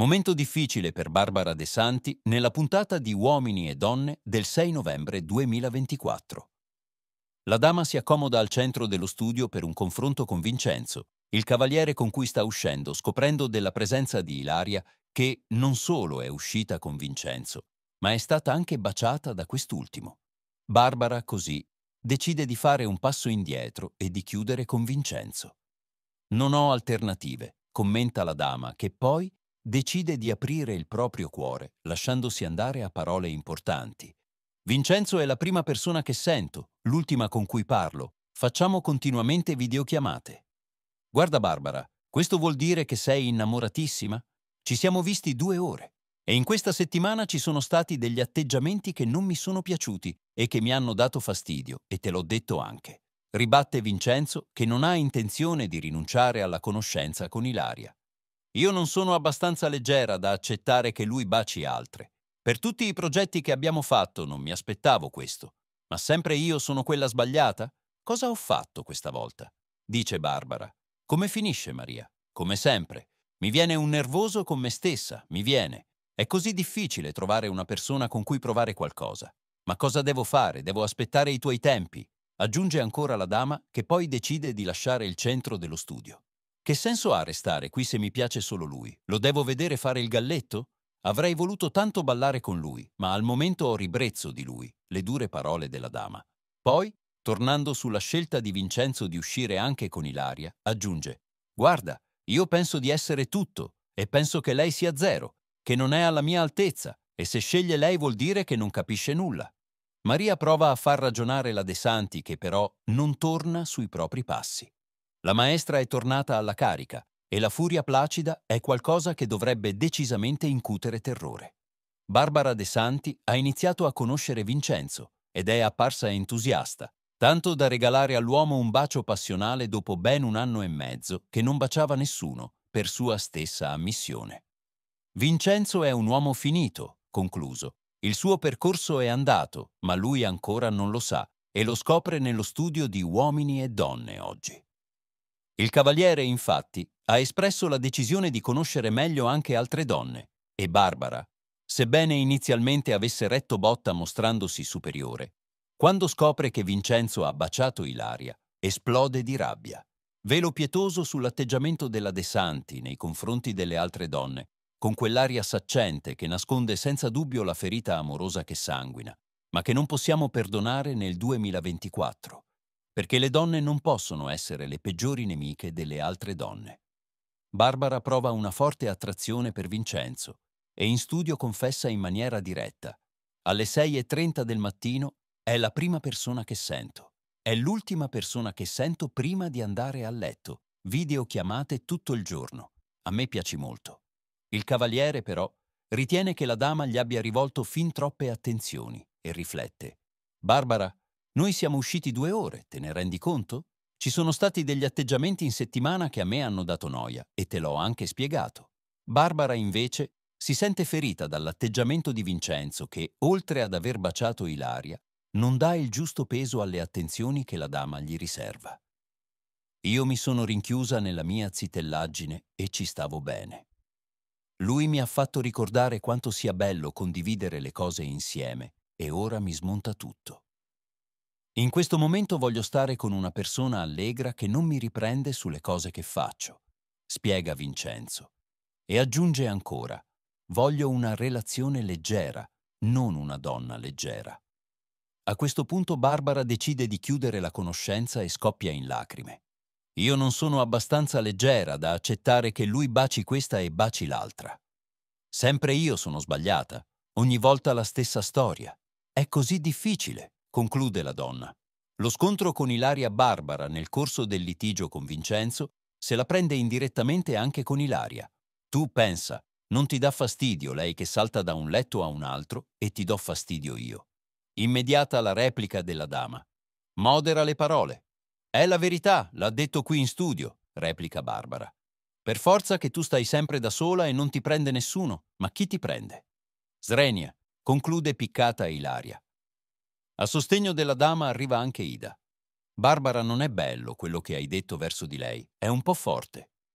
Momento difficile per Barbara De Santi nella puntata di Uomini e Donne del 6 novembre 2024. La dama si accomoda al centro dello studio per un confronto con Vincenzo, il cavaliere con cui sta uscendo, scoprendo della presenza di Ilaria che non solo è uscita con Vincenzo, ma è stata anche baciata da quest'ultimo. Barbara, così, decide di fare un passo indietro e di chiudere con Vincenzo. Non ho alternative, commenta la dama, che poi decide di aprire il proprio cuore, lasciandosi andare a parole importanti. Vincenzo è la prima persona che sento, l'ultima con cui parlo. Facciamo continuamente videochiamate. Guarda Barbara, questo vuol dire che sei innamoratissima? Ci siamo visti due ore. E in questa settimana ci sono stati degli atteggiamenti che non mi sono piaciuti e che mi hanno dato fastidio, e te l'ho detto anche. Ribatte Vincenzo che non ha intenzione di rinunciare alla conoscenza con Ilaria. Io non sono abbastanza leggera da accettare che lui baci altre. Per tutti i progetti che abbiamo fatto non mi aspettavo questo. Ma sempre io sono quella sbagliata? Cosa ho fatto questa volta? Dice Barbara. Come finisce Maria? Come sempre. Mi viene un nervoso con me stessa, mi viene. È così difficile trovare una persona con cui provare qualcosa. Ma cosa devo fare? Devo aspettare i tuoi tempi. Aggiunge ancora la dama che poi decide di lasciare il centro dello studio. Che senso ha restare qui se mi piace solo lui? Lo devo vedere fare il galletto? Avrei voluto tanto ballare con lui, ma al momento ho ribrezzo di lui, le dure parole della dama. Poi, tornando sulla scelta di Vincenzo di uscire anche con Ilaria, aggiunge Guarda, io penso di essere tutto e penso che lei sia zero, che non è alla mia altezza e se sceglie lei vuol dire che non capisce nulla. Maria prova a far ragionare la De Santi che però non torna sui propri passi. La maestra è tornata alla carica e la furia placida è qualcosa che dovrebbe decisamente incutere terrore. Barbara De Santi ha iniziato a conoscere Vincenzo ed è apparsa entusiasta, tanto da regalare all'uomo un bacio passionale dopo ben un anno e mezzo che non baciava nessuno, per sua stessa ammissione. Vincenzo è un uomo finito, concluso. Il suo percorso è andato, ma lui ancora non lo sa e lo scopre nello studio di uomini e donne oggi. Il cavaliere, infatti, ha espresso la decisione di conoscere meglio anche altre donne, e Barbara, sebbene inizialmente avesse retto botta mostrandosi superiore, quando scopre che Vincenzo ha baciato Ilaria, esplode di rabbia. Velo pietoso sull'atteggiamento della De Santi nei confronti delle altre donne, con quell'aria saccente che nasconde senza dubbio la ferita amorosa che sanguina, ma che non possiamo perdonare nel 2024 perché le donne non possono essere le peggiori nemiche delle altre donne. Barbara prova una forte attrazione per Vincenzo e in studio confessa in maniera diretta. Alle 6.30 del mattino è la prima persona che sento. È l'ultima persona che sento prima di andare a letto. Videochiamate tutto il giorno. A me piace molto. Il cavaliere, però, ritiene che la dama gli abbia rivolto fin troppe attenzioni e riflette. Barbara noi siamo usciti due ore, te ne rendi conto? Ci sono stati degli atteggiamenti in settimana che a me hanno dato noia e te l'ho anche spiegato. Barbara, invece, si sente ferita dall'atteggiamento di Vincenzo che, oltre ad aver baciato Ilaria, non dà il giusto peso alle attenzioni che la dama gli riserva. Io mi sono rinchiusa nella mia zitellaggine e ci stavo bene. Lui mi ha fatto ricordare quanto sia bello condividere le cose insieme e ora mi smonta tutto. In questo momento voglio stare con una persona allegra che non mi riprende sulle cose che faccio, spiega Vincenzo. E aggiunge ancora, voglio una relazione leggera, non una donna leggera. A questo punto Barbara decide di chiudere la conoscenza e scoppia in lacrime. Io non sono abbastanza leggera da accettare che lui baci questa e baci l'altra. Sempre io sono sbagliata, ogni volta la stessa storia. È così difficile. Conclude la donna. Lo scontro con Ilaria Barbara nel corso del litigio con Vincenzo se la prende indirettamente anche con Ilaria. Tu pensa, non ti dà fastidio lei che salta da un letto a un altro e ti do fastidio io. Immediata la replica della dama. Modera le parole. È la verità, l'ha detto qui in studio, replica Barbara. Per forza che tu stai sempre da sola e non ti prende nessuno, ma chi ti prende? Srenia, conclude piccata Ilaria. A sostegno della dama arriva anche Ida. Barbara non è bello quello che hai detto verso di lei, è un po' forte.